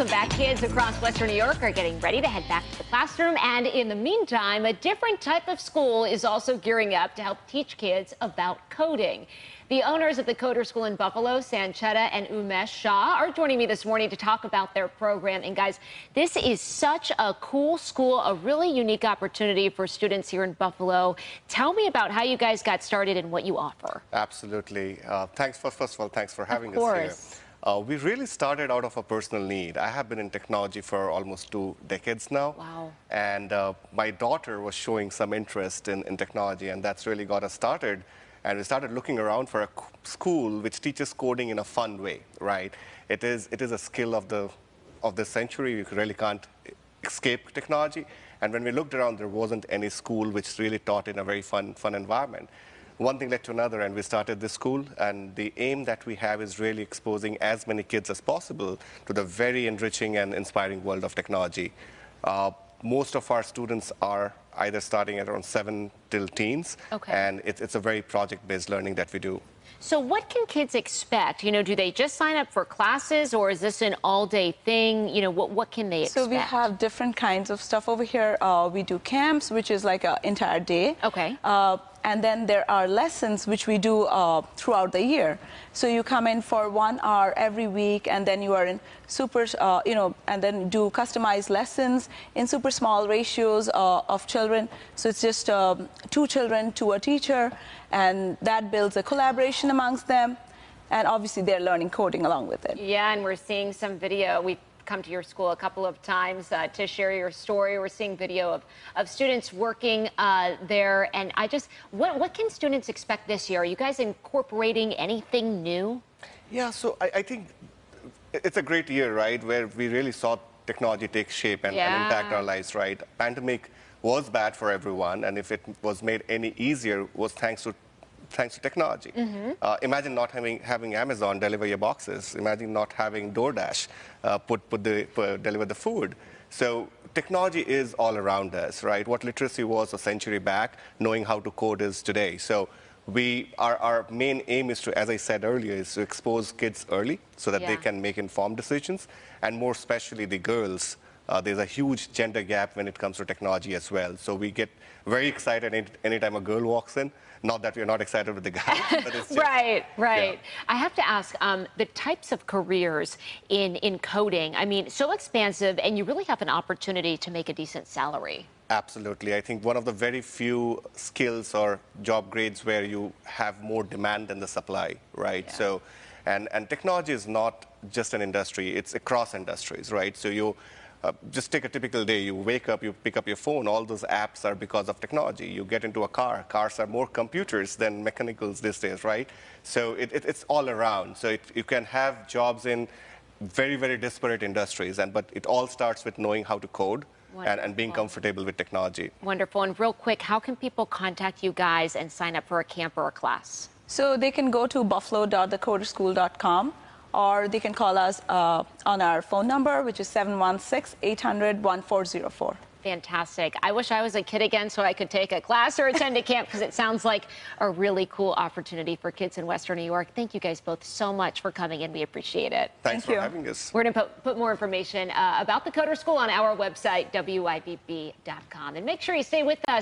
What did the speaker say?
Welcome back. Kids across Western New York are getting ready to head back to the classroom. And in the meantime, a different type of school is also gearing up to help teach kids about coding. The owners of the Coder School in Buffalo, Sanchetta and Umesh Shah, are joining me this morning to talk about their program. And guys, this is such a cool school, a really unique opportunity for students here in Buffalo. Tell me about how you guys got started and what you offer. Absolutely. Uh, thanks for, first of all, thanks for having us here. Uh, we really started out of a personal need. I have been in technology for almost two decades now. Wow. And uh, my daughter was showing some interest in, in technology, and that's really got us started. And we started looking around for a school which teaches coding in a fun way, right? It is, it is a skill of the, of the century. You really can't escape technology. And when we looked around, there wasn't any school which really taught in a very fun, fun environment one thing led to another, and we started this school. And the aim that we have is really exposing as many kids as possible to the very enriching and inspiring world of technology. Uh, most of our students are either starting at around 7 till teens, okay. and it, it's a very project-based learning that we do. So what can kids expect? You know, do they just sign up for classes or is this an all-day thing? You know, what, what can they expect? So we have different kinds of stuff over here. Uh, we do camps, which is like an entire day. Okay. Uh, and then there are lessons which we do uh, throughout the year. So you come in for one hour every week, and then you are in super, uh, you know, and then do customized lessons in super small ratios uh, of children. So it's just um, two children to a teacher, and that builds a collaboration amongst them. And obviously, they're learning coding along with it. Yeah, and we're seeing some video. We come to your school a couple of times uh, to share your story. We're seeing video of, of students working uh, there. And I just, what, what can students expect this year? Are you guys incorporating anything new? Yeah, so I, I think it's a great year, right, where we really saw technology take shape and, yeah. and impact our lives, right? Pandemic was bad for everyone, and if it was made any easier was thanks to thanks to technology. Mm -hmm. uh, imagine not having having Amazon deliver your boxes. Imagine not having DoorDash uh, put put the put, deliver the food. So technology is all around us, right? What literacy was a century back, knowing how to code is today. So we our, our main aim is to as i said earlier is to expose kids early so that yeah. they can make informed decisions and more especially the girls uh, there's a huge gender gap when it comes to technology as well. So we get very excited any, anytime a girl walks in. Not that we're not excited with the guy. Just, right, right. I have to ask um, the types of careers in, in coding. I mean, so expansive, and you really have an opportunity to make a decent salary. Absolutely. I think one of the very few skills or job grades where you have more demand than the supply, right? Yeah. So, and, and technology is not just an industry, it's across industries, right? So you uh, just take a typical day. You wake up, you pick up your phone. All those apps are because of technology. You get into a car. Cars are more computers than mechanicals these days, right? So it, it, it's all around. So it, you can have jobs in very, very disparate industries, and but it all starts with knowing how to code. And, and, being comfortable with technology. Wonderful. And real quick, how can people contact you guys and sign up for a camp or a class? So they can go to buffalo.thecoderschool.com or they can call us uh, on our phone number, which is 716 800 1404. Fantastic. I wish I was a kid again so I could take a class or attend a camp because it sounds like a really cool opportunity for kids in Western New York. Thank you guys both so much for coming in. We appreciate it. Thanks Thank for you. having us. We're going to put, put, more information uh, about the Coder School on our website, WIBB.com. And make sure you stay with us.